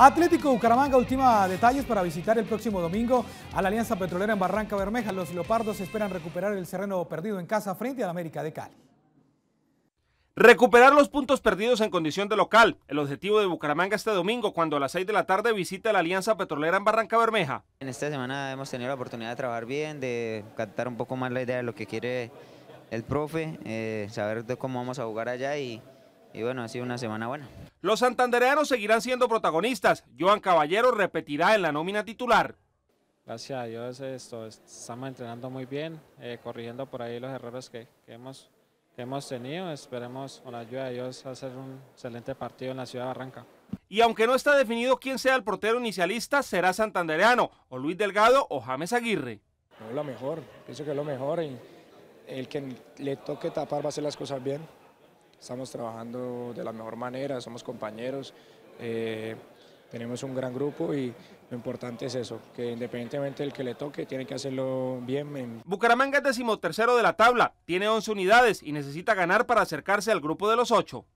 Atlético Bucaramanga, última detalles para visitar el próximo domingo a la Alianza Petrolera en Barranca Bermeja. Los leopardos esperan recuperar el terreno perdido en casa frente al América de Cali. Recuperar los puntos perdidos en condición de local, el objetivo de Bucaramanga este domingo cuando a las 6 de la tarde visita la Alianza Petrolera en Barranca Bermeja. En esta semana hemos tenido la oportunidad de trabajar bien, de captar un poco más la idea de lo que quiere el profe, eh, saber de cómo vamos a jugar allá y, y bueno, ha sido una semana buena. Los santandereanos seguirán siendo protagonistas. Joan Caballero repetirá en la nómina titular. Gracias a Dios, esto, estamos entrenando muy bien, eh, corrigiendo por ahí los errores que, hemos, hemos tenido. Esperemos con la ayuda de Dios hacer un excelente partido en la ciudad de Barranca. Y aunque no está definido quién sea el portero inicialista, será santandereano, o Luis Delgado o James Aguirre. No, lo mejor, pienso que es lo mejor el que le toque tapar va a hacer las cosas bien estamos trabajando de la mejor manera, somos compañeros, eh, tenemos un gran grupo y lo importante es eso, que independientemente del que le toque, tiene que hacerlo bien. Bucaramanga es decimotercero de la tabla, tiene 11 unidades y necesita ganar para acercarse al grupo de los ocho.